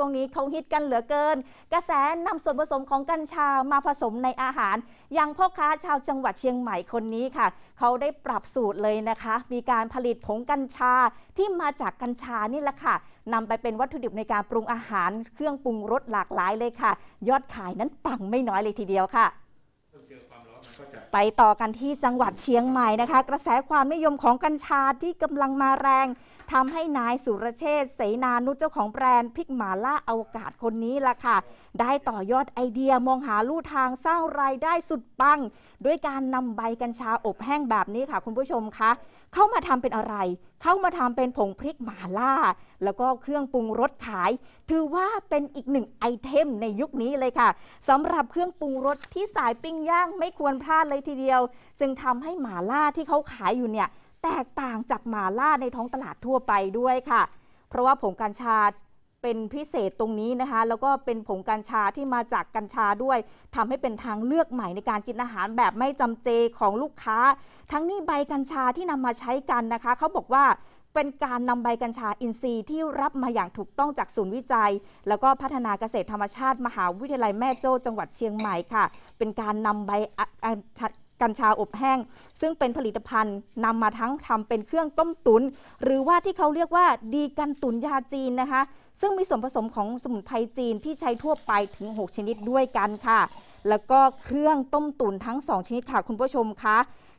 ่วงนี้เขาฮิตกันเหลือเกิน กระแสนำส่วนผสมของกัญชา มาผสมในอาหาร อย่างพ่อค้าชาวจังหวัดเชียงใหม่คนนี้ค่ะ เขาได้ปรับสูตรเลยนะคะ มีการผลิตผงกัญชาที่มาจากกัญชานี่แหละค่ะ นำไปเป็นวัตถุดิบในการปรุงอาหาร เครื่องปรุงรสหลากหลายเลยค่ะ ยอดขายนั้นปังไม่น้อยเลยทีเดียวค่ะไปต่อกันที่จังหวัดเชียงใหม่นะคะกระแสความนิยมของกัญชาที่กำลังมาแรง ทำให้นายสุรเชษเสนานุเจ้าของแบรนด์พริกหมาล่าอากาศคนนี้ล่ะค่ะ ได้ต่อยอดไอเดียมองหาลู่ทางสร้างรายได้สุดปัง ด้วยการนำใบกัญชาอบแห้งแบบนี้ค่ะ คุณผู้ชมคะเข้ามาทำเป็นอะไร เข้ามาทำเป็นผงพริกหมาล่า แล้วก็เครื่องปรุงรสขาย ถือว่าเป็นอีกหนึ่งไอเทมในยุคนี้เลยค่ะ สำหรับเครื่องปรุงรสที่สายปิ้งย่างไม่ควรพลาดาตเลยทีเดียวจึงทำให้หมาล่าที่เขาขายอยู่เนี่ยแตกต่างจากหมาล่าในท้องตลาดทั่วไปด้วยค่ะ เพราะว่าผงกัญชาเป็นพิเศษตรงนี้นะคะ แล้วก็เป็นผงกัญชาที่มาจากกัญชาด้วย ทำให้เป็นทางเลือกใหม่ในการกินอาหารแบบไม่จำเจของลูกค้า ทั้งนี้ใบกัญชาที่นำมาใช้กันนะคะเขาบอกว่าเป็นการนำใบกัญชาอินทรีย์ที่รับมาอย่างถูกต้องจากศูนย์วิจัย แล้วก็พัฒนาเกษตรธรรมชาติมหาวิทยาลัยแม่โจ้ จังหวัดเชียงใหม่ค่ะ เป็นการนำใบกัญชาอบแห้ง ซึ่งเป็นผลิตภัณฑ์ นำมาทั้งทำเป็นเครื่องต้มตุน หรือว่าที่เขาเรียกว่าดีกันตุนยาจีนนะคะ ซึ่งมีส่วนผสมของสมุนไพรจีนที่ใช้ทั่วไปถึง 6ชนิดด้วยกันค่ะ แล้วก็เครื่องต้มตุนทั้ง2ชนิดค่ะ คุณผู้ชมคะ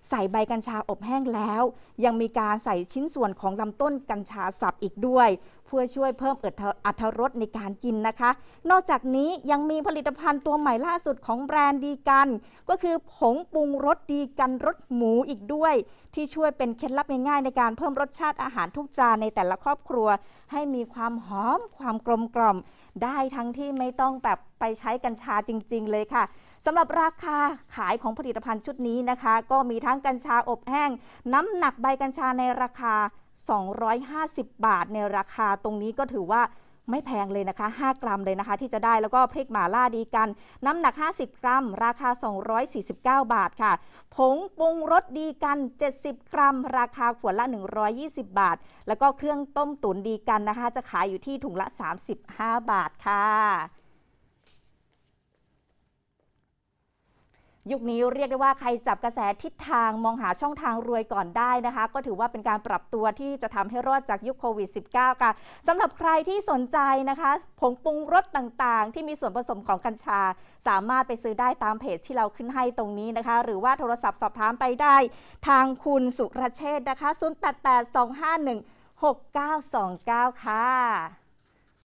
ใส่ใบกัญชาอบแห้งแล้ว ยังมีการใส่ชิ้นส่วนของลำต้นกัญชาสับอีกด้วย เพื่อช่วยเพิ่มอัตรสในการกินนะคะ นอกจากนี้ยังมีผลิตภัณฑ์ตัวใหม่ล่าสุดของแบรนด์ดีกัน ก็คือผงปรุงรสดีกันรสหมูอีกด้วย ที่ช่วยเป็นเคล็ดลับง่ายๆในการเพิ่มรสชาติอาหารทุกจานในแต่ละครอบครัว ให้มีความหอมความกลมกล่อม ได้ทั้งที่ไม่ต้องแบบไปใช้กัญชาจริงๆเลยค่ะสำหรับราคาขายของผลิตภัณฑ์ชุดนี้นะคะ ก็มีทั้งกัญชาอบแห้ง น้ำหนักใบกัญชาในราคา 250 บาท ในราคาตรงนี้ก็ถือว่าไม่แพงเลยนะคะ 5 กรัมเลยนะคะที่จะได้แล้วก็พริกหมาล่าดีกัน น้ำหนัก 50 กรัม ราคา 249 บาทค่ะ ผงปรุงรสดีกัน 70 กรัม ราคาขวดละ 120 บาท แล้วก็เครื่องต้มตุ๋นดีกันนะคะ จะขายอยู่ที่ถุงละ 35 บาทค่ะยุคนี้เรียกได้ว่าใครจับกระแสทิศทางมองหาช่องทางรวยก่อนได้นะคะก็ถือว่าเป็นการปรับตัวที่จะทำให้รอดจากยุคโควิด -19 ค่ะสำหรับใครที่สนใจนะคะ ผงปรุงรสต่างๆ ที่มีส่วนผสมของกัญชา สามารถไปซื้อได้ตามเพจที่เราขึ้นให้ตรงนี้นะคะ หรือว่าโทรศัพท์สอบถามไปได้ทางคุณสุรเชษนะคะ0882516929ค่ะ